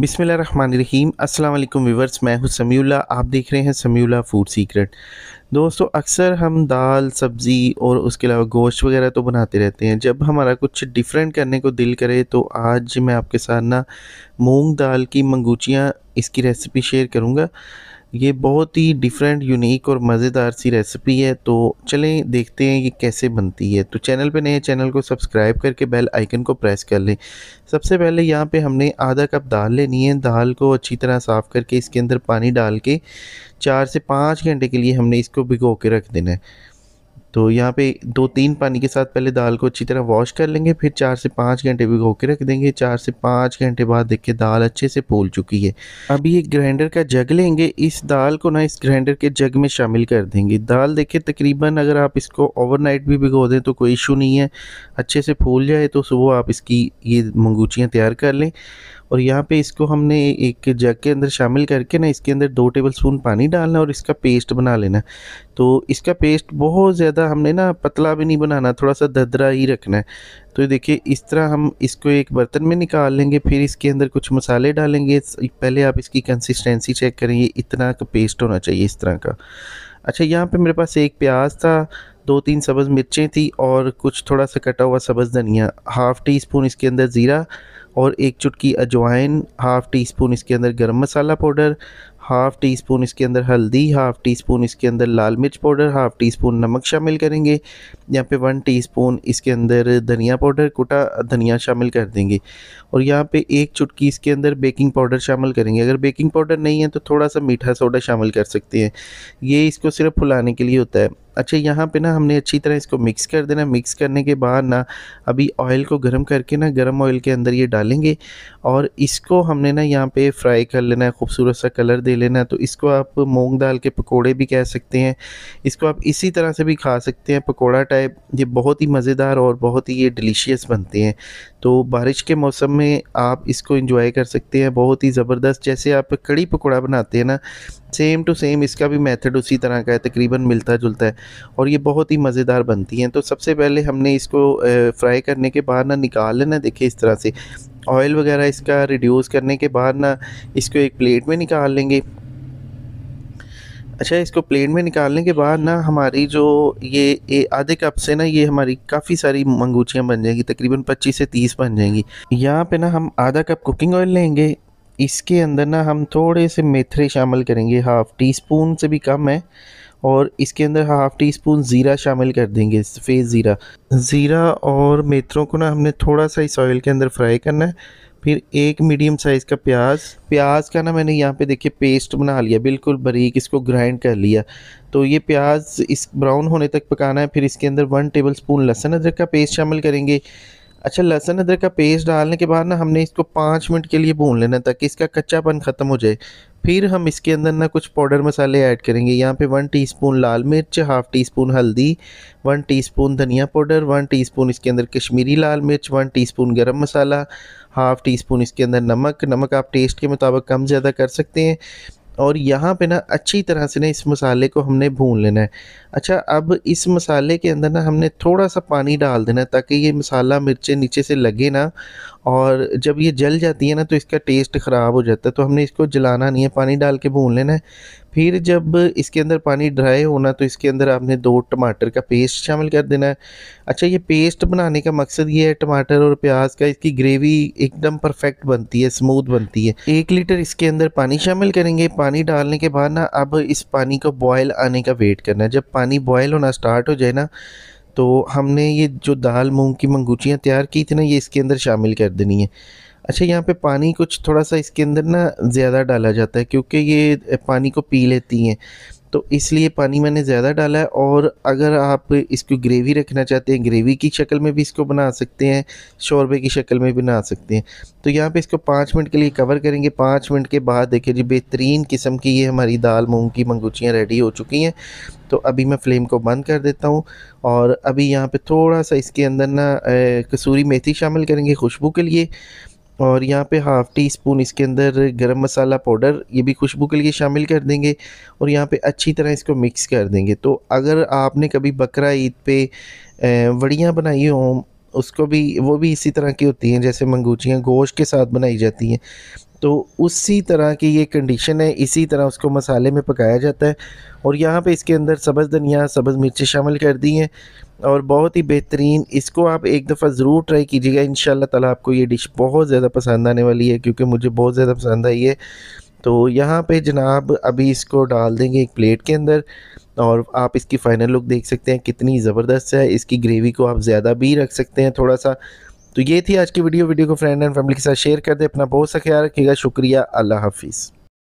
बिसमीम अल्लाम व्यूवर्स मैं हूँ समीउल्ला आप देख रहे हैं समीउल्ला फूड सीक्रेट दोस्तों अक्सर हम दाल सब्ज़ी और उसके अलावा गोश्त वगैरह तो बनाते रहते हैं जब हमारा कुछ डिफरेंट करने को दिल करे तो आज मैं आपके साथ ना मूंग दाल की मंगूचियाँ इसकी रेसिपी शेयर करूँगा ये बहुत ही डिफरेंट यूनिक और मज़ेदार सी रेसिपी है तो चलें देखते हैं ये कैसे बनती है तो चैनल पे नए चैनल को सब्सक्राइब करके बेल आइकन को प्रेस कर लें सबसे पहले यहाँ पे हमने आधा कप दाल लेनी है दाल को अच्छी तरह साफ़ करके इसके अंदर पानी डाल के चार से पाँच घंटे के लिए हमने इसको भिगो के रख देना है तो यहाँ पे दो तीन पानी के साथ पहले दाल को अच्छी तरह वॉश कर लेंगे फिर चार से पाँच घंटे भिगो के रख देंगे चार से पाँच घंटे बाद देखिए दाल अच्छे से फूल चुकी है अभी एक ग्राइंडर का जग लेंगे इस दाल को ना इस ग्राइंडर के जग में शामिल कर देंगे दाल देखिए तकरीबन अगर आप इसको ओवरनाइट भी भिगो दें तो कोई इशू नहीं है अच्छे से फूल जाए तो सुबह आप इसकी ये मंगूचियाँ तैयार कर लें और यहाँ पे इसको हमने एक जग के अंदर शामिल करके ना इसके अंदर दो टेबल स्पून पानी डालना और इसका पेस्ट बना लेना तो इसका पेस्ट बहुत ज़्यादा ज़्यादा हमने ना पतला भी नहीं बनाना थोड़ा सा ददरा ही रखना है तो देखिए इस तरह हम इसको एक बर्तन में निकाल लेंगे फिर इसके अंदर कुछ मसाले डालेंगे पहले आप इसकी कंसिस्टेंसी चेक करेंगे इतना का पेस्ट होना चाहिए इस तरह का अच्छा यहाँ पर मेरे पास एक प्याज था दो तीन सब्ज़ मिर्चें थी और कुछ थोड़ा सा कटा हुआ सब्ज़ धनिया हाफ़ टी स्पून इसके अंदर ज़ीरा और एक चुटकी अजवाइन हाफ़ टी स्पून इसके अंदर garam masala powder half teaspoon इसके अंदर हल्दी हाफ़ टी स्पून इसके अंदर लाल मिर्च पाउडर हाफ़ टी स्पून नमक शामिल करेंगे यहाँ पे वन टी स्पून इसके अंदर धनिया पाउडर कुटा धनिया शामिल कर देंगे और यहाँ पे एक चुटकी इसके अंदर बेकिंग पाउडर शामिल करेंगे अगर बेकिंग पाउडर नहीं है तो थोड़ा सा मीठा सोडा शामिल कर सकते हैं ये इसको सिर्फ फुलाने के लिए होता है अच्छा यहाँ पे ना हमने अच्छी तरह इसको मिक्स कर देना मिक्स करने के बाद ना अभी ऑयल को गर्म करके ना गर्म ऑयल के अंदर ये डालेंगे और इसको हमने ना यहाँ पे फ्राई कर लेना है खूबसूरत सा कलर दे लेना है तो इसको आप मूंग दाल के पकोड़े भी कह सकते हैं इसको आप इसी तरह से भी खा सकते हैं पकौड़ा टाइप ये बहुत ही मज़ेदार और बहुत ही ये डिलीशियस बनते हैं तो बारिश के मौसम में आप इसको इंजॉय कर सकते हैं बहुत ही ज़बरदस्त जैसे आप कड़ी पकौड़ा बनाते हैं ना सेम टू सेम इसका भी मेथड उसी तरह का है तकरीबन मिलता जुलता है और ये बहुत ही मज़ेदार बनती हैं तो सबसे पहले हमने इसको फ्राई करने के बाद ना निकाल लेना देखिए इस तरह से ऑयल वगैरह इसका रिड्यूस करने के बाद ना इसको एक प्लेट में निकाल लेंगे अच्छा इसको प्लेट में निकालने के बाद ना हमारी जो ये आधे कप से ना ये हमारी काफ़ी सारी मंगूचियाँ बन जाएंगी तकरीबन 25 से 30 बन जाएंगी यहाँ पे ना हम आधा कप कुकिंग ऑयल लेंगे इसके अंदर ना हम थोड़े से मेथरे शामिल करेंगे हाफ़ टी स्पून से भी कम है और इसके अंदर हाफ़ टी स्पून ज़ीरा शामिल कर देंगे सफ़ेद ज़ीरा ज़ीरा और मेथरों को ना हमने थोड़ा सा इस ऑयल के अंदर फ्राई करना है फिर एक मीडियम साइज़ का प्याज प्याज का ना मैंने यहाँ पे देखिए पेस्ट बना लिया बिल्कुल बारीक इसको ग्राइंड कर लिया तो ये प्याज इस ब्राउन होने तक पकाना है फिर इसके अंदर वन टेबल स्पून लहसुन अदरक का पेस्ट शामिल करेंगे अच्छा लहसुन अदरक का पेस्ट डालने के बाद ना हमने इसको पाँच मिनट के लिए भून लेना ताकि इसका कच्चापन ख़त्म हो जाए फिर हम इसके अंदर ना कुछ पाउडर मसाले ऐड करेंगे यहाँ पे वन टीस्पून लाल मिर्च हाफ़ टी स्पून हल्दी वन टीस्पून धनिया पाउडर वन टीस्पून इसके अंदर कश्मीरी लाल मिर्च वन टीस्पून गरम मसाला हाफ़ टी स्पून इसके अंदर नमक नमक आप टेस्ट के मुताबिक कम ज़्यादा कर सकते हैं और यहाँ पे ना अच्छी तरह से ना इस मसाले को हमने भून लेना है अच्छा अब इस मसाले के अंदर ना हमने थोड़ा सा पानी डाल देना है ताकि ये मसाला मिर्चें नीचे से लगे ना और जब ये जल जाती है ना तो इसका टेस्ट ख़राब हो जाता है तो हमने इसको जलाना नहीं है पानी डाल के भून लेना है फिर जब इसके अंदर पानी ड्राई होना तो इसके अंदर आपने दो टमाटर का पेस्ट शामिल कर देना है अच्छा ये पेस्ट बनाने का मकसद ये है टमाटर और प्याज का इसकी ग्रेवी एकदम परफेक्ट बनती है स्मूथ बनती है एक लीटर इसके अंदर पानी शामिल करेंगे पानी डालने के बाद ना अब इस पानी को बॉयल आने का वेट करना है जब पानी बॉयल होना स्टार्ट हो जाए ना तो हमने ये जो दाल मूँग की मंगूचियाँ तैयार की थी ना ये इसके अंदर शामिल कर देनी है अच्छा यहाँ पे पानी कुछ थोड़ा सा इसके अंदर ना ज़्यादा डाला जाता है क्योंकि ये पानी को पी लेती हैं तो इसलिए पानी मैंने ज़्यादा डाला है और अगर आप इसको ग्रेवी रखना चाहते हैं ग्रेवी की शक्ल में भी इसको बना सकते हैं शोरबे की शक्ल में भी बना सकते हैं तो यहाँ पे इसको पाँच मिनट के लिए कवर करेंगे पाँच मिनट के बाद देखिए जी बेहतरीन किस्म की ये हमारी दाल मूंग की मंगूचियाँ रेडी हो चुकी हैं तो अभी मैं फ्लेम को बंद कर देता हूँ और अभी यहाँ पर थोड़ा सा इसके अंदर ना कसूरी मेथी शामिल करेंगे खुशबू के लिए और यहाँ पे हाफ़ टी स्पून इसके अंदर गरम मसाला पाउडर ये भी खुशबू के लिए शामिल कर देंगे और यहाँ पे अच्छी तरह इसको मिक्स कर देंगे तो अगर आपने कभी बकरा ईद पे वड़ियाँ बनाई हों उसको भी वो भी इसी तरह की होती हैं जैसे मंगूचियाँ गोश्त के साथ बनाई जाती हैं तो उसी तरह की ये कंडीशन है इसी तरह उसको मसाले में पकाया जाता है और यहाँ पे इसके अंदर सब्ज़ धनिया सब्ज़ मिर्ची शामिल कर दी हैं और बहुत ही बेहतरीन इसको आप एक दफ़ा ज़रूर ट्राई कीजिएगा इन ताला आपको ये डिश बहुत ज़्यादा पसंद आने वाली है क्योंकि मुझे बहुत ज़्यादा पसंद आई है तो यहाँ पे जनाब अभी इसको डाल देंगे एक प्लेट के अंदर और आप इसकी फ़ाइनल लुक देख सकते हैं कितनी ज़बरदस्त है इसकी ग्रेवी को आप ज़्यादा भी रख सकते हैं थोड़ा सा तो ये थी आज की वीडियो वीडियो को फ्रेंड एंड फैमिली के साथ शेयर कर दें अपना बहुत सा ख्याल रखिएगा शुक्रिया अल्लाह हाफिज़